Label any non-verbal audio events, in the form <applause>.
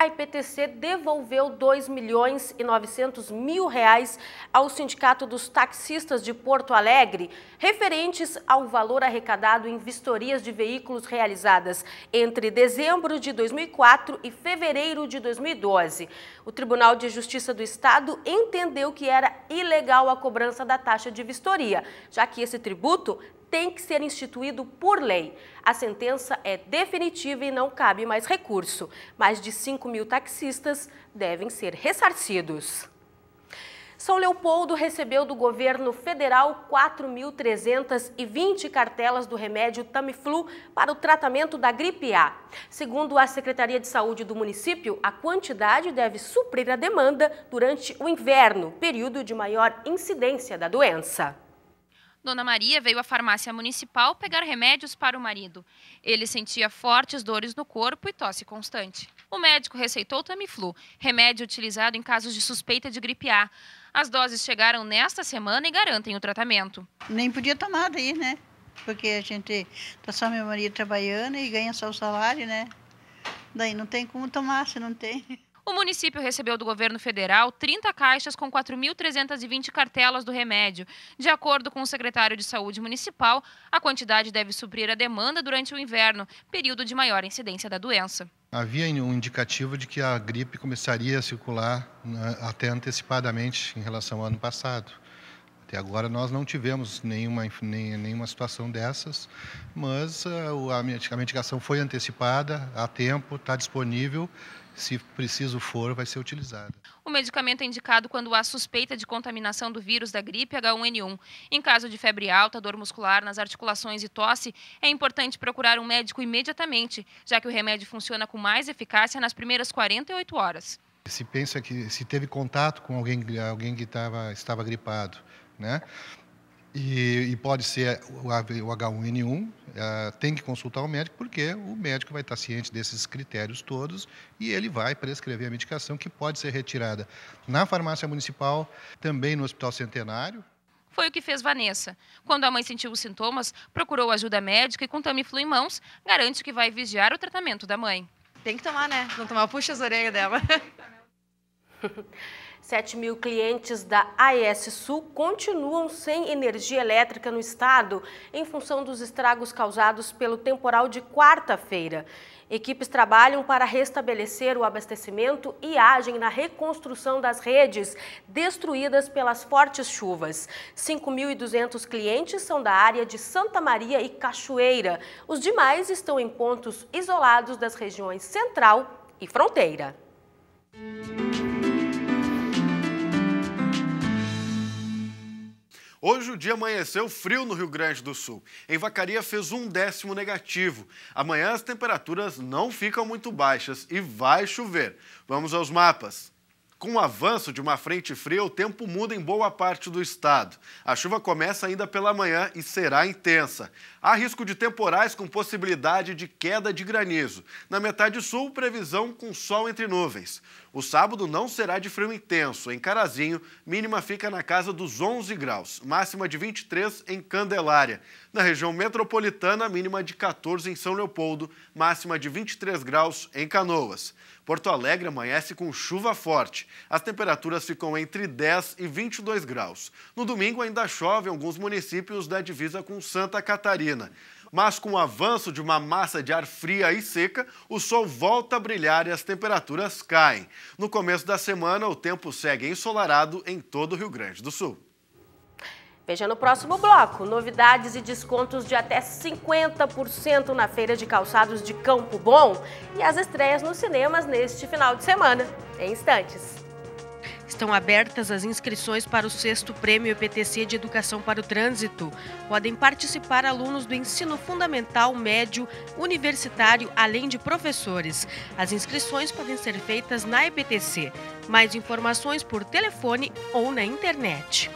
a IPTC devolveu 2 milhões e 900 mil reais ao Sindicato dos Taxistas de Porto Alegre, referentes ao valor arrecadado em vistorias de veículos realizadas entre dezembro de 2004 e fevereiro de 2012. O Tribunal de Justiça do Estado entendeu que era ilegal a cobrança da taxa de vistoria, já que esse tributo tem que ser instituído por lei. A sentença é definitiva e não cabe mais recurso. Mais de 5 mil taxistas devem ser ressarcidos. São Leopoldo recebeu do governo federal 4.320 cartelas do remédio Tamiflu para o tratamento da gripe A. Segundo a Secretaria de Saúde do município, a quantidade deve suprir a demanda durante o inverno, período de maior incidência da doença. Dona Maria veio à farmácia municipal pegar remédios para o marido. Ele sentia fortes dores no corpo e tosse constante. O médico receitou Tamiflu, remédio utilizado em casos de suspeita de gripe A. As doses chegaram nesta semana e garantem o tratamento. Nem podia tomar daí, né? Porque a gente está só meu marido trabalhando e ganha só o salário, né? Daí não tem como tomar se não tem. <laughs> O município recebeu do governo federal 30 caixas com 4.320 cartelas do remédio. De acordo com o secretário de Saúde Municipal, a quantidade deve suprir a demanda durante o inverno, período de maior incidência da doença. Havia um indicativo de que a gripe começaria a circular né, até antecipadamente em relação ao ano passado. Até agora nós não tivemos nenhuma, nem, nenhuma situação dessas, mas uh, a medicação foi antecipada a tempo, está disponível se preciso for, vai ser utilizada. O medicamento é indicado quando há suspeita de contaminação do vírus da gripe H1N1. Em caso de febre alta, dor muscular nas articulações e tosse, é importante procurar um médico imediatamente, já que o remédio funciona com mais eficácia nas primeiras 48 horas. Se pensa que se teve contato com alguém, alguém que tava, estava gripado, né? E, e pode ser o H1N1, uh, é, tem que consultar o médico, porque o médico vai estar ciente desses critérios todos e ele vai prescrever a medicação que pode ser retirada na farmácia municipal, também no Hospital Centenário, foi o que fez Vanessa. Quando a mãe sentiu os sintomas, procurou ajuda médica e com Tamiflu em mãos, garante que vai vigiar o tratamento da mãe. Tem que tomar, né? Não tomar, puxa as orelhas dela. <laughs> 7 mil clientes da AES Sul continuam sem energia elétrica no estado em função dos estragos causados pelo temporal de quarta-feira. Equipes trabalham para restabelecer o abastecimento e agem na reconstrução das redes destruídas pelas fortes chuvas. 5.200 clientes são da área de Santa Maria e Cachoeira. Os demais estão em pontos isolados das regiões central e fronteira. Hoje o dia amanheceu frio no Rio Grande do Sul. Em Vacaria fez um décimo negativo. Amanhã as temperaturas não ficam muito baixas e vai chover. Vamos aos mapas. Com o avanço de uma frente fria, o tempo muda em boa parte do estado. A chuva começa ainda pela manhã e será intensa. Há risco de temporais com possibilidade de queda de granizo. Na metade sul, previsão com sol entre nuvens. O sábado não será de frio intenso. Em Carazinho, mínima fica na casa dos 11 graus, máxima de 23 em Candelária. Na região metropolitana, mínima de 14 em São Leopoldo, máxima de 23 graus em Canoas. Porto Alegre amanhece com chuva forte. As temperaturas ficam entre 10 e 22 graus. No domingo ainda chove em alguns municípios da divisa com Santa Catarina. Mas com o avanço de uma massa de ar fria e seca, o sol volta a brilhar e as temperaturas caem. No começo da semana, o tempo segue ensolarado em todo o Rio Grande do Sul. Veja no próximo bloco, novidades e descontos de até 50% na feira de calçados de Campo Bom e as estreias nos cinemas neste final de semana. Em instantes. Estão abertas as inscrições para o sexto Prêmio EPTC de Educação para o Trânsito. Podem participar alunos do ensino fundamental, médio, universitário, além de professores. As inscrições podem ser feitas na EPTC. Mais informações por telefone ou na internet.